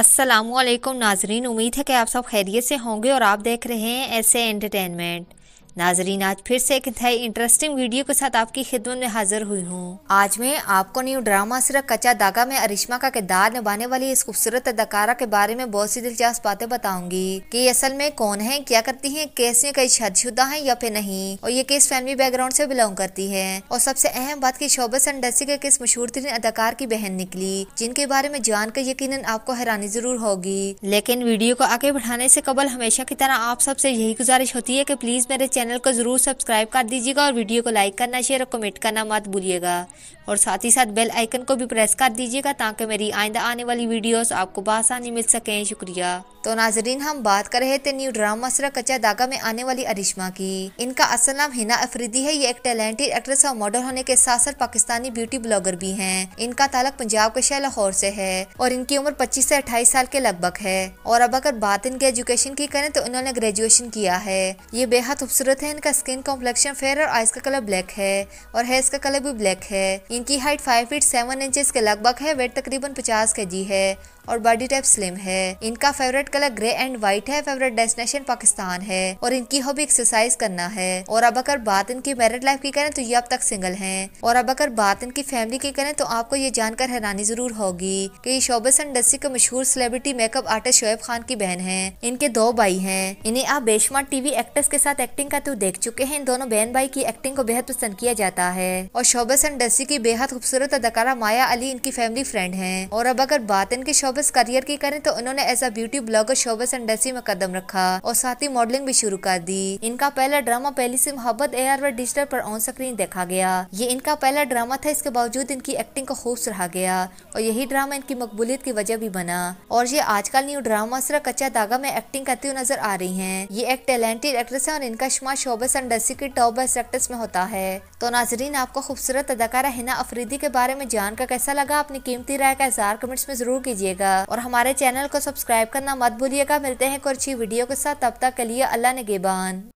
असलम नाजरीन उम्मीद है कि आप सब खैरियत से होंगे और आप देख रहे हैं ऐसे एंटरटेनमेंट नाजरीन आज फिर से एक नए इंटरेस्टिंग वीडियो के साथ आपकी खिदमत में हाजिर हुई हूँ आज मैं आपको न्यू ड्रामा सिर्फ कच्चा दागा में अरिश्मा का किरदार निभाने वाली इस खूबसूरत अदाकारा के बारे में बहुत सी दिलचस्प बातें बताऊंगी कि असल में कौन है क्या करती है कैसे कई शादीशुदा है या फिर नहीं और ये किस फैमिली बैकग्राउंड से बिलोंग करती है और सबसे अहम बात की शोभा इंडस्ट्री के किस मशहूर तरीन अदाकार की बहन निकली जिनके बारे में जानकर यकीन आपको हैरानी जरूर होगी लेकिन वीडियो को आगे बढ़ाने ऐसी कबल हमेशा की तरह आप सबसे यही गुजारिश होती है की प्लीज मेरे चैनल चैनल को ज़रूर सब्सक्राइब कर दीजिएगा और वीडियो को लाइक करना शेयर और कमेंट करना मत भूलिएगा और साथ ही साथ बेल आइकन को भी प्रेस कर दीजिएगा ताकि मेरी आइंदा आने वाली वीडियोस आपको बसानी मिल सकें शुक्रिया तो नाजरीन हम बात कर रहे थे न्यू ड्रामा मसरा कच्चा दागा में आने वाली अरिश्मा की इनका असल नाम हिना अफरीदी है ये एक टैलेंटेड एक्ट्रेस और मॉडल होने के साथ साथ पाकिस्तानी ब्यूटी ब्लॉगर भी हैं इनका तालक पंजाब के शहर लाहौर से है और इनकी उम्र 25 से 28 साल के लगभग है और अब अगर बात इनके एजुकेशन की करें तो इन्होंने ग्रेजुएशन किया है ये बेहद खूबसूरत खूबसूरत है इनका स्किन कॉम्प्लेक्शन फेयर और आइस का कलर ब्लैक है और हेयर का कलर भी ब्लैक है इनकी height five feet seven inches के लगभग है वेट तकरीबन पचास के है और बॉडी टाइप स्लिम है इनका favourite colour grey and white है फेवरेट डेस्टिनेशन पाकिस्तान है और इनकी हॉबी एक्सरसाइज करना है और अब अगर बात इनकी मैरिड लाइफ की करें तो ये अब तक सिंगल हैं और अब अगर बात इनकी फैमिली की करें तो आपको ये जानकर हैरानी जरूर होगी कि ये शोबस इंडस्ट्री के मशहूर celebrity makeup artist Shoaib Khan की बहन है इनके दो भाई है इन्हें आप बेशमार टीवी एक्टर्स के साथ एक्टिंग का तो देख चुके हैं इन दोनों बहन भाई की एक्टिंग को बेहद पसंद किया जाता है और शोबस एंड डसी की बेहद खूबसूरत अदकारा माया अली इनकी फैमिली फ्रेंड है और अब अगर बात इनके शोबस करियर की करें तो उन्होंने as a beauty blogger showbiz industry में कदम रखा और साथ ही मॉडलिंग भी शुरू कर दी इनका पहला ड्रामा पहली से मोहब्बत ए आर डिजिटल पर ऑन स्क्रीन देखा गया ये इनका पहला ड्रामा था इसके बावजूद इनकी एक्टिंग को खूब सराहा गया और यही ड्रामा इनकी मकबूलियत की वजह भी बना और ये आजकल न्यू ड्रामा सिर्फ कच्चा धागा में एक्टिंग करती हुई नजर आ रही है ये एक टैलेंटेड एक्ट्रेस है और इनका शोबस शोबे संडसी की टॉप सेक्टर्स में होता है तो नाजरीन आपको खूबसूरत अदाकारा हिना अफरीदी के बारे में जानकर कैसा लगा अपनी कीमती राय का इजहार कमेंट्स में जरूर कीजिएगा और हमारे चैनल को सब्सक्राइब करना मत भूलिएगा मिलते हैं कुछ वीडियो के साथ तब तक के लिए अल्लाह ने गेबान